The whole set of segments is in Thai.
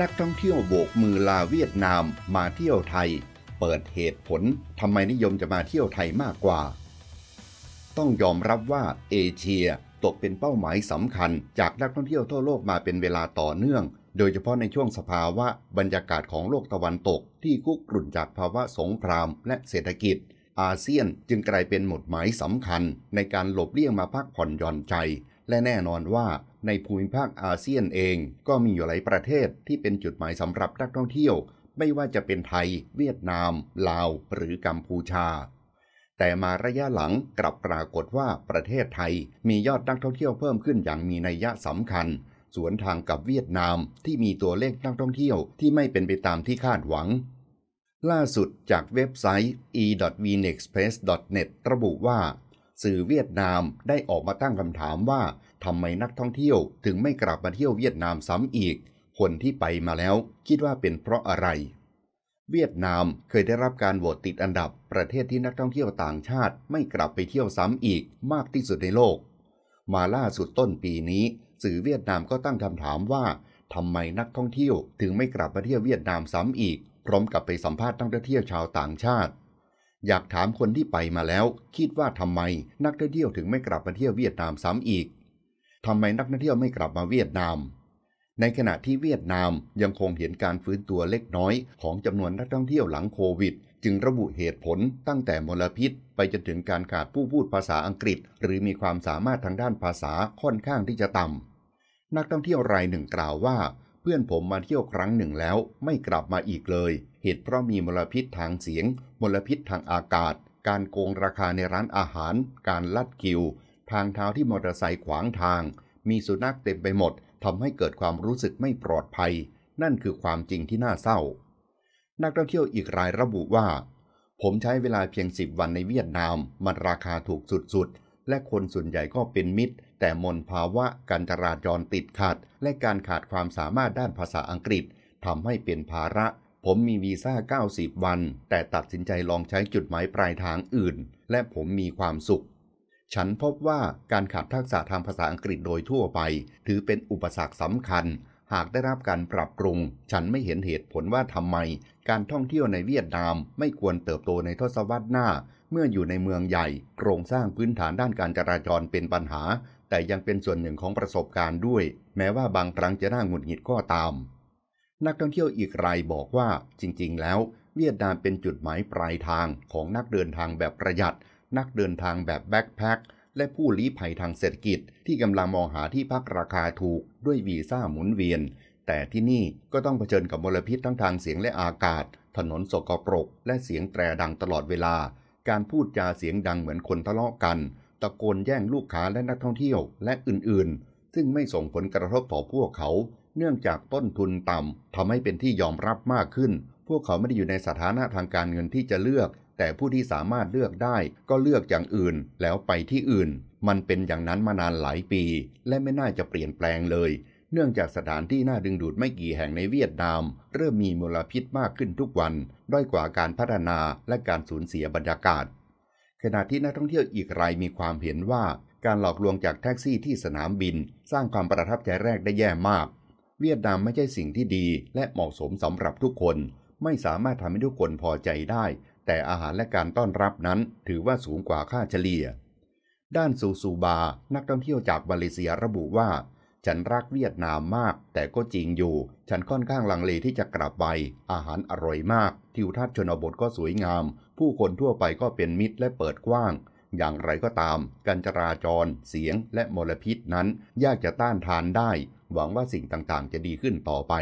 นักท่องเที่ยวโบกมือลาเวียดนามมาเที่ยวไทย เปิดเหตุผลทำไมนิยมจะมาเที่ยวไทยมากกว่า ต้องยอมรับว่าเอเชียตกเป็นเป้าหมายสำคัญ จากนักท่องเที่ยวทั่วโลกมาเป็นเวลาต่อเนื่อง โดยเฉพาะในช่วงสภาวะบรรยากาศของโลกตะวันตกที่คุกรุ่นจากภาวะสงครามและเศรษฐกิจ อาเซียนจึงกลายเป็นหมดหมายสำคัญในการหลบเลี่ยงมาพักผ่อนหย่อนใจ และแน่นอนว่าในภูมิภาคอาเซียนเองก็มีอยู่หลายประเทศที่เป็นจุดหมายสำหรับนักท่องเที่ยว ไม่ว่าจะเป็นไทย เวียดนามลาวหรือกัมพูชา แต่มาระยะหลังกลับปรากฏว่าประเทศไทยมียอดนักท่องเที่ยวเพิ่มขึ้นอย่างมีนัยยะสำคัญ สวนทางกับเวียดนามที่มีตัวเลขนักท่องเที่ยวที่ไม่เป็นไปตามที่คาดหวัง ล่าสุดจากเว็บไซต์ e.vnexpress.net ระบุว่า สื่อเวียดนามได้ออกมาตั้งคำถามว่าทำไมนักท่องเที่ยว ถึงไม่กลับมาเที่ยวเวียดนามซ้ำอีก คนที่ไปมาแล้วคิดว่าเป็นเพราะอะไร เวียดนามเคยได้รับการโหวตติดอันดับประเทศที่นักท่องเที่ยวต่างชาติไม่กลับไปเที่ยวซ้ำอีกมากที่สุดในโลก มาล่าสุดต้นปีนี้ สื่อเวียดนามก็ตั้งคำถามว่าทำไมนักท่องเที่ยวถึงไม่กลับมาเที่ยวเวียดนามซ้ำอีกพร้อมกับไปสัมภาษณ์นักท่องเที่ยวชาวต่างชาติ อยากถามคนที่ไปมาแล้ว คิดว่าทำไมนักท่องเที่ยวถึงไม่กลับมาเที่ยวเวียดนามซ้ำอีกทำไมนักท่องเที่ยวไม่กลับมาเวียดนาม ในขณะที่เวียดนามยังคงเห็นการฟื้นตัวเล็กน้อย ของจำนวนนักท่องเที่ยวหลังโควิด จึงระบุเหตุผลตั้งแต่มลพิษ ไปจนถึงการขาดผู้พูดภาษาอังกฤษ หรือมีความสามารถทางด้านภาษาค่อนข้างที่จะต่ำนักท่องเที่ยวรายหนึ่งกล่าวว่า เพื่อนผมมาเที่ยวครั้งหนึ่งแล้วไม่กลับมาอีกเลย เหตุเพราะมีมลพิษทางเสียง มลพิษทางอากาศ การโกงราคาในร้านอาหาร การลัดกิวทางเท้าที่มอเตอร์ไซค์ขวางทาง มีสุนัขเต็มไปหมดทำให้เกิดความรู้สึกไม่ปลอดภัย นั่นคือความจริงที่น่าเศร้า นักท่องเที่ยวอีกรายระบุว่า ผมใช้เวลาเพียงสิบวันในเวียดนาม มันราคาถูกสุดๆ และคนส่วนใหญ่ก็เป็นมิตร แต่มลภาวะการจราจรติดขัดและการขาดความสามารถด้านภาษาอังกฤษทำให้เป็นภาระ ผมมีวีซ่า 90 วัน แต่ตัดสินใจลองใช้จุดหมายปลายทางอื่น และผมมีความสุขฉันพบว่าการขาดทักษะทางภาษาอังกฤษโดยทั่วไป ถือเป็นอุปสรรคสำคัญ หากได้รับการปรับปรุง ฉันไม่เห็นเหตุผลว่าทำไม การท่องเที่ยวในเวียดนามไม่ควรเติบโตในทศวรรษหน้า เมื่ออยู่ในเมืองใหญ่โครงสร้างพื้นฐานด้านการจราจรเป็นปัญหา แต่ยังเป็นส่วนหนึ่งของประสบการณ์ด้วย แม้ว่าบางครั้งจะน่าหงุดหงิดก็ตาม นักท่องเที่ยวอีกรายบอกว่า จริงๆ แล้ว เวียดนามเป็นจุดหมายปลายทางของนักเดินทางแบบประหยัดนักเดินทางแบบแบ็คแพ็คและผู้ลี้ภัยทางเศรษฐกิจที่กำลังมองหาที่พักราคาถูกด้วยวีซ่าหมุนเวียน แต่ที่นี่ก็ต้องเผชิญกับมลพิษทั้งทางเสียงและอากาศ ถนนสกปรก และเสียงแตรดังตลอดเวลา การพูดจาเสียงดังเหมือนคนทะเลาะกัน ตะโกนแย่งลูกค้าและนักท่องเที่ยวและอื่นๆ ซึ่งไม่ส่งผลกระทบต่อพวกเขา เนื่องจากต้นทุนต่ำทำให้เป็นที่ยอมรับมากขึ้น พวกเขาไม่ได้อยู่ในสถานะทางการเงินที่จะเลือกแต่ผู้ที่สามารถเลือกได้ก็เลือกอย่างอื่นแล้วไปที่อื่น มันเป็นอย่างนั้นมานานหลายปี และไม่น่าจะเปลี่ยนแปลงเลย เนื่องจากสถานที่น่าดึงดูดไม่กี่แห่งในเวียดนาม เริ่มมีมลพิษมากขึ้นทุกวัน ด้อยกว่าการพัฒนาและการสูญเสียบรรยากาศ ขณะที่นักท่องเที่ยวอีกรายมีความเห็นว่า การหลอกลวงจากแท็กซี่ที่สนามบิน สร้างความประทับใจแรกได้แย่มาก เวียดนามไม่ใช่สิ่งที่ดีและเหมาะสมสำหรับทุกคน ไม่สามารถทำให้ทุกคนพอใจได้แต่อาหารและการต้อนรับนั้นถือว่าสูงกว่าค่าเฉลี่ย ด้านซูซูบา นักท่องเที่ยวจากมาเลเซียระบุว่า ฉันรักเวียดนามมาก แต่ก็จริงอยู่ ฉันค่อนข้างลังเลที่จะกลับไป อาหารอร่อยมากทิวทัศน์ชนบทก็สวยงาม ผู้คนทั่วไปก็เป็นมิตรและเปิดกว้าง อย่างไรก็ตามการจราจร เสียงและมลพิษนั้นยากจะต้านทานได้ หวังว่าสิ่งต่างๆจะดีขึ้นต่อไป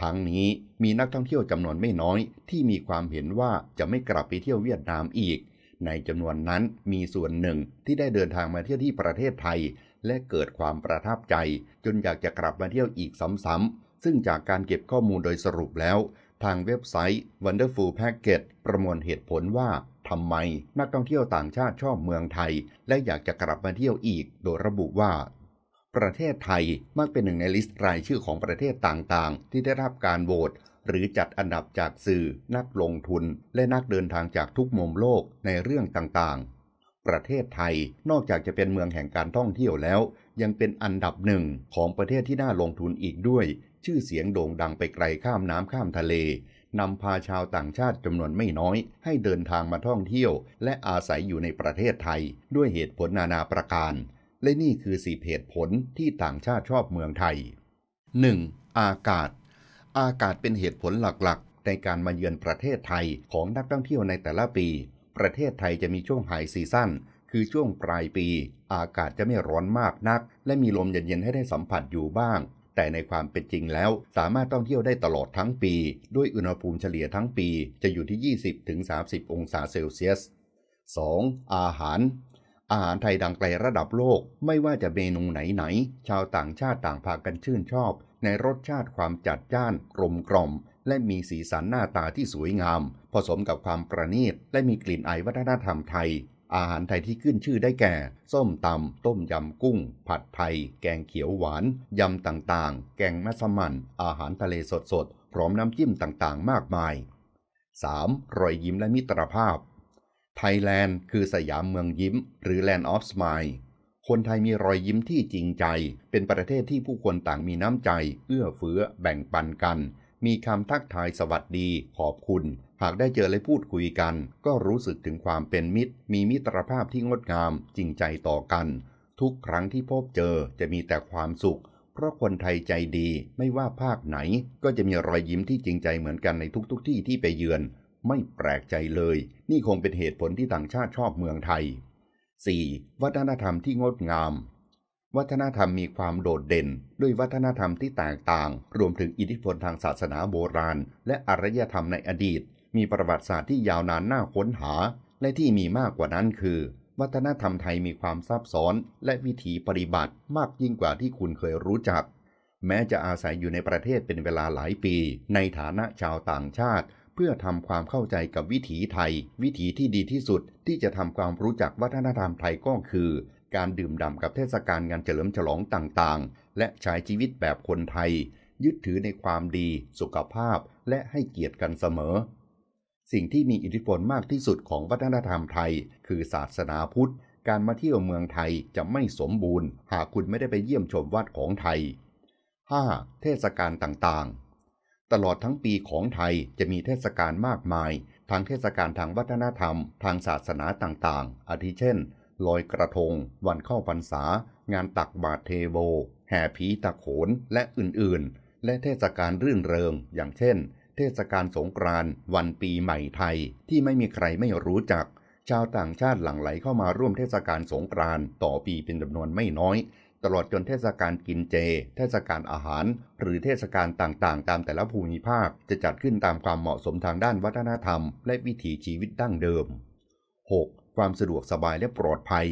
ทั้งนี้มีนักท่องเที่ยวจำนวนไม่น้อย ที่มีความเห็นว่าจะไม่กลับไปเที่ยวเวียดนามอีก ในจำนวนนั้นมีส่วนหนึ่งที่ได้เดินทางมาเที่ยวที่ประเทศไทย และเกิดความประทับใจจนอยากจะกลับมาเที่ยวอีกซ้ำๆ ซึ่งจากการเก็บข้อมูลโดยสรุปแล้ว ทางเว็บไซต์ Wonderful Package ประมวลเหตุผลว่าทำไมนักท่องเที่ยวต่างชาติชอบเมืองไทย และอยากจะกลับมาเที่ยวอีกโดยระบุว่าประเทศไทยมักเป็นหนึ่งในลิสต์รายชื่อของประเทศต่างๆ ที่ได้รับการโหวตหรือจัดอันดับจากสื่อนักลงทุน และนักเดินทางจากทุกมุมโลกในเรื่องต่างๆ ประเทศไทยนอกจากจะเป็นเมืองแห่งการท่องเที่ยวแล้วยังเป็นอันดับหนึ่งของประเทศที่น่าลงทุนอีกด้วย ชื่อเสียงโด่งดังไปไกลข้ามน้ำข้ามทะเลนำพาชาวต่างชาติจำนวนไม่น้อยให้เดินทางมาท่องเที่ยว และอาศัยอยู่ในประเทศไทยด้วยเหตุผลนานาประการและนี่คือสี่เหตุผลที่ต่างชาติชอบเมืองไทย 1. อากาศ อากาศเป็นเหตุผลหลักๆ ในการมาเยือนประเทศไทยของนักท่องเที่ยวในแต่ละปี ประเทศไทยจะมีช่วงไฮซีซั่นคือช่วงปลายปี อากาศจะไม่ร้อนมากนัก และมีลมเย็นๆให้ได้สัมผัสอยู่บ้าง แต่ในความเป็นจริงแล้วสามารถท่องเที่ยวได้ตลอดทั้งปี ด้วยอุณหภูมิเฉลี่ยทั้งปี จะอยู่ที่ 20-30 องศาเซลเซียส 2. อาหารอาหารไทยดังไกลระดับโลก ไม่ว่าจะเมนูไหนๆชาวต่างชาติต่างพากันชื่นชอบในรสชาติความจัดจ้านกลมกล่อม และมีสีสันหน้าตาที่สวยงาม ผสมกับความประณีตและมีกลิ่นอายวัฒนธรรมไทย อาหารไทยที่ขึ้นชื่อได้แก่ ส้มตำต้มยำกุ้ง ผัดไทยแกงเขียวหวานยำต่างๆ แกงมัสมั่น อาหารทะเลสดๆพร้อมน้ำจิ้มต่างๆ มากมาย 3. รอยยิ้มและมิตรภาพไทยแลนด์คือสยามเมืองยิ้ม หรือ Land of Smile คนไทยมีรอยยิ้มที่จริงใจ เป็นประเทศที่ผู้คนต่างมีน้ำใจ เอื้อเฟื้อแบ่งปันกัน มีคำทักทายสวัสดีขอบคุณหากได้เจอและพูดคุยกัน ก็รู้สึกถึงความเป็นมิตร มีมิตรภาพที่งดงามจริงใจต่อกัน ทุกครั้งที่พบเจอจะมีแต่ความสุข เพราะคนไทยใจดีไม่ว่าภาคไหน ก็จะมีรอยยิ้มที่จริงใจเหมือนกันในทุก ๆทที่ที่ไปเยือนไม่แปลกใจเลย นี่คงเป็นเหตุผลที่ต่างชาติชอบเมืองไทย 4. วัฒนธรรมที่งดงาม วัฒนธรรมมีความโดดเด่น ด้วยวัฒนธรรมที่แตกต่าง รวมถึงอิทธิพลทางศาสนาโบราณ และอารยธรรมในอดีต มีประวัติศาสตร์ที่ยาวนานน่าค้นหา และที่มีมากกว่านั้นคือ วัฒนธรรมไทยมีความซับซ้อน และวิถีปฏิบัติมากยิ่งกว่าที่คุณเคยรู้จัก แม้จะอาศัยอยู่ในประเทศเป็นเวลาหลายปี ในฐานะชาวต่างชาติเพื่อทำความเข้าใจกับวิถีไทย วิถีที่ดีที่สุดที่จะทำความรู้จักวัฒนธรรมไทยก็คือ การดื่มด่ำกับเทศกาลงานเฉลิมฉลองต่างๆ และใช้ชีวิตแบบคนไทย ยึดถือในความดี สุขภาพและให้เกียรติกันเสมอ สิ่งที่มีอิทธิพลมากที่สุดของวัฒนธรรมไทย คือศาสนาพุทธ การมาเที่ยวเมืองไทยจะไม่สมบูรณ์ หากคุณไม่ได้ไปเยี่ยมชมวัดของไทย 5. เทศกาลต่างๆตลอดทั้งปีของไทยจะมีเทศกาลมากมายทางเทศกาลทางวัฒนธรรม ทางศาสนาต่างๆอาทิเช่น ลอยกระทง วันเข้าพรรษา งานตักบาตรเทโวแห่ผีตะโขนและอื่นๆ และเทศกาลรื่นเริง อย่างเช่น เทศกาลสงกรานต์วันปีใหม่ไทยที่ไม่มีใครไม่รู้จัก ชาวต่างชาติหลั่งไหลเข้ามาร่วมเทศกาลสงกรานต์ต่อปีเป็นจำนวนไม่น้อยตลอดจนเทศกาลกินเจ เทศกาลอาหาร หรือเทศกาลต่างๆ ตามแต่ละภูมิภาค จะจัดขึ้นตามความเหมาะสมทางด้านวัฒนธรรม และวิถีชีวิตดั้งเดิม 6. ความสะดวกสบายและปลอดภัย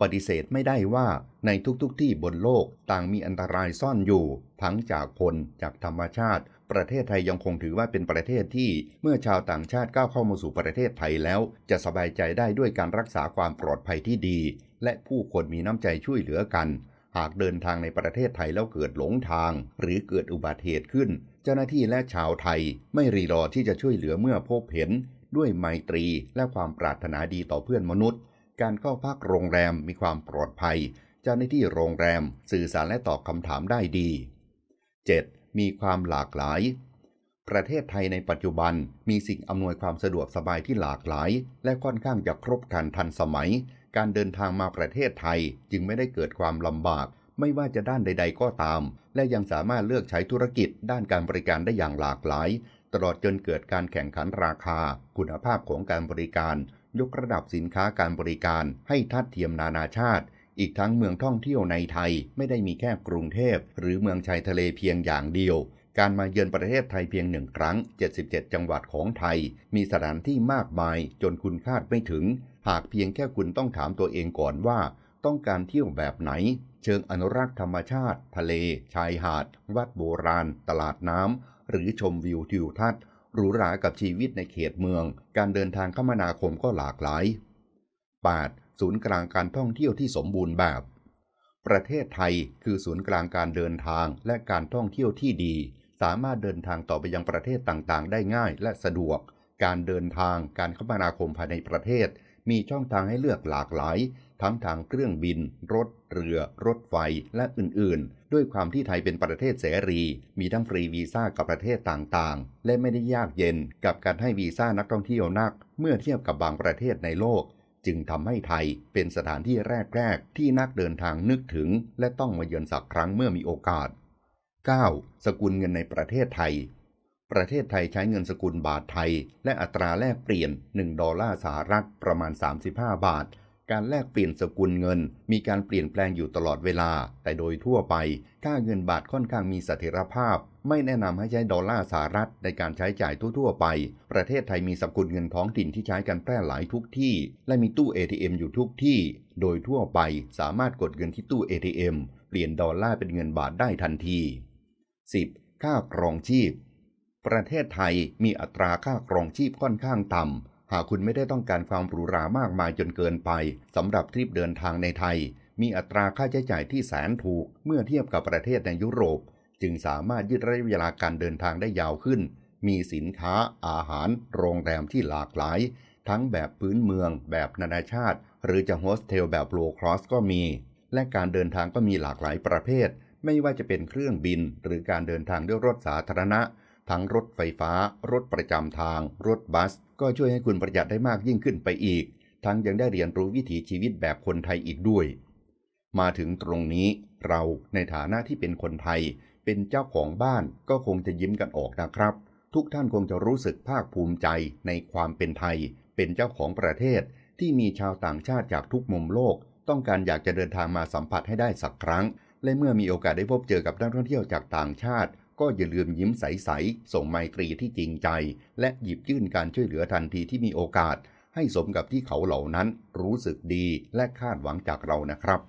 ปฏิเสธไม่ได้ว่าในทุกๆทที่บนโลกต่างมีอันตรายซ่อนอยู่ ทั้งจากคนจากธรรมชาติประเทศไทยยังคงถือว่าเป็นประเทศที่เมื่อชาวต่างชาติก้าวเข้ามาสู่ประเทศไทยแล้ว จะสบายใจได้ด้วยการรักษาความปลอดภัยที่ดี และผู้คนมีน้ำใจช่วยเหลือกัน หากเดินทางในประเทศไทยแล้วเกิดหลงทาง หรือเกิดอุบัติเหตุขึ้น เจ้าหน้าที่และชาวไทยไม่รีรอที่จะช่วยเหลือเมื่อพบเห็น ด้วยไมตรีและความปรารถนาดีต่อเพื่อนมนุษย์ การเข้าพักโรงแรมมีความปลอดภัย เจ้าหน้าที่โรงแรมสื่อสารและตอบคำถามได้ดี 7. มีความหลากหลาย ประเทศไทยในปัจจุบันมีสิ่งอำนวยความสะดวกสบายที่หลากหลายและค่อนข้างจะครบครันทันสมัย การเดินทางมาประเทศไทยจึงไม่ได้เกิดความลำบากไม่ว่าจะด้านใดๆก็ตาม และยังสามารถเลือกใช้ธุรกิจด้านการบริการได้อย่างหลากหลายตลอดจนเกิดการแข่งขันราคา คุณภาพของการบริการยกระดับสินค้าการบริการให้ทัดเทียมนานาชาติอีกทั้งเมืองท่องเที่ยวในไทยไม่ได้มีแค่กรุงเทพ หรือเมืองชายทะเลเพียงอย่างเดียว การมาเยือนประเทศไทยเพียงหนึ่งครั้ง 77 จังหวัดของไทย มีสถานที่มากมายจนคุณคาดไม่ถึง หากเพียงแค่คุณต้องถามตัวเองก่อนว่าต้องการเที่ยวแบบไหน เชิงอนุรักษ์ธรรมชาติ ทะเล ชายหาดวัดโบราณ ตลาดน้ำหรือชมวิวทิวทัศน์หรูหรากับชีวิตในเขตเมือง การเดินทางคมนาคมก็หลากหลาย 8. ศูนย์กลางการท่องเที่ยวที่สมบูรณ์แบบ ประเทศไทยคือศูนย์กลางการเดินทางและการท่องเที่ยวที่ดี สามารถเดินทางต่อไปยังประเทศต่างๆ ได้ง่ายและสะดวก การเดินทางการคมนาคมภายในประเทศมีช่องทางให้เลือกหลากหลาย ทั้งทางเครื่องบิน รถ เรือ รถไฟ และอื่นๆ ด้วยความที่ไทยเป็นประเทศเสรี มีทั้งฟรีวีซ่ากับประเทศต่างๆ และไม่ได้ยากเย็นกับการให้วีซ่านักท่องเที่ยวนัก เมื่อเทียบกับบางประเทศในโลกจึงทำให้ไทยเป็นสถานที่แรกๆที่นักเดินทางนึกถึง และต้องมาเยือนสักครั้งเมื่อมีโอกาส 9. สกุลเงินในประเทศไทย ประเทศไทยใช้เงินสกุลบาทไทยและอัตราแลกเปลี่ยน 1 ดอลลาร์สหรัฐประมาณ 35 บาท การแลกเปลี่ยนสกุลเงิน มีการเปลี่ยนแปลงอยู่ตลอดเวลา แต่โดยทั่วไป ค่าเงินบาทค่อนข้างมีเสถียรภาพไม่แนะนำให้ใช้ดอลลาร์สหรัฐในการใช้จ่ายทั่วๆไป ประเทศไทยมีสกุลเงินท้องถิ่นที่ใช้กันแพร่หลายทุกที่ และมีตู้ ATM อยู่ทุกที่ โดยทั่วไปสามารถกดเงินที่ตู้ ATM เปลี่ยนดอลลาร์เป็นเงินบาทได้ทันที 10. ค่าครองชีพ ประเทศไทยมีอัตราค่าครองชีพค่อนข้างต่ำหากคุณไม่ได้ต้องการความหรูหรามากมายจนเกินไปสำหรับทริปเดินทางในไทย มีอัตราค่าใช้จ่ายที่แสนถูกเมื่อเทียบกับประเทศในยุโรปจึงสามารถยืดระยะเวลาการเดินทางได้ยาวขึ้น มีสินค้า อาหาร โรงแรมที่หลากหลาย ทั้งแบบพื้นเมืองแบบนานาชาติ หรือจะโฮสเทลแบบโลครอสก็มี และการเดินทางก็มีหลากหลายประเภท ไม่ว่าจะเป็นเครื่องบิน หรือการเดินทางด้วยรถสาธารณะ ทั้งรถไฟฟ้า รถประจำทาง รถบัส ก็ช่วยให้คุณประหยัดได้มากยิ่งขึ้นไปอีก ทั้งยังได้เรียนรู้วิถีชีวิตแบบคนไทยอีกด้วย มาถึงตรงนี้ เราในฐานะที่เป็นคนไทยเป็นเจ้าของบ้านก็คงจะยิ้มกันออกนะครับ ทุกท่านคงจะรู้สึกภาคภูมิใจในความเป็นไทย เป็นเจ้าของประเทศ ที่มีชาวต่างชาติจากทุกมุมโลก ต้องการอยากจะเดินทางมาสัมผัสให้ได้สักครั้ง และเมื่อมีโอกาสได้พบเจอกับนักท่องเที่ยวจากต่างชาติ ก็อย่าลืมยิ้มใสๆส่งไมตรีที่จริงใจ และหยิบยื่นการช่วยเหลือทันทีที่มีโอกาส ให้สมกับที่เขาเหล่านั้นรู้สึกดีและคาดหวังจากเรานะครับ